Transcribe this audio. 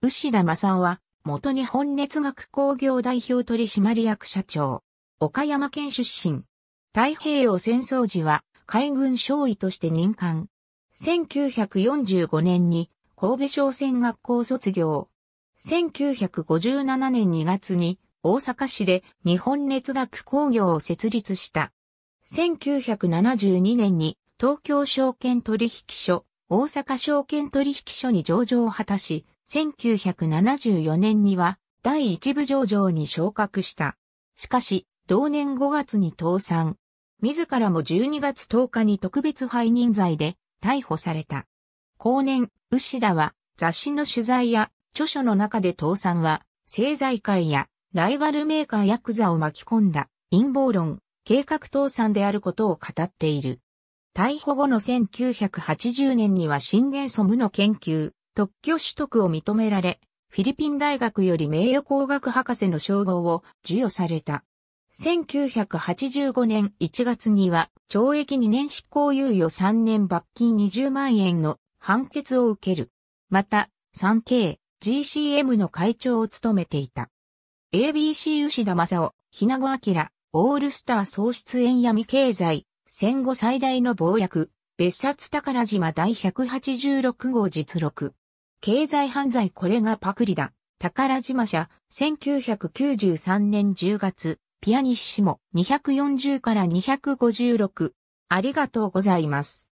牛田正夫は、元日本熱学工業代表取締役社長。岡山県出身。太平洋戦争時は、海軍少尉として任官。1945年に、神戸商船学校卒業。1957年2月に、大阪市で日本熱学工業を設立した。1972年に、東京証券取引所、大阪証券取引所に上場を果たし、1974年には第一部上場に昇格した。しかし、同年5月に倒産。自らも12月10日に特別背任罪で逮捕された。後年、牛田は雑誌の取材や著書の中で倒産は政財界やライバルメーカーヤクザを巻き込んだ陰謀論、計画倒産であることを語っている。逮捕後の1980年には新元素無の研究、特許取得を認められ、フィリピン大学より名誉工学博士の称号を授与された。1985年1月には懲役2年執行猶予3年罰金20万円の判決を受ける。また、3 k GCM の会長を務めていた。ABC 牛田正夫、ひなごあきら、オールスター総出演闇経済、戦後最大の暴略、別冊宝島第186号実録。経済犯罪これがパクリだ。宝島社、1993年10月、ピアニッシモ、240から256。ありがとうございます。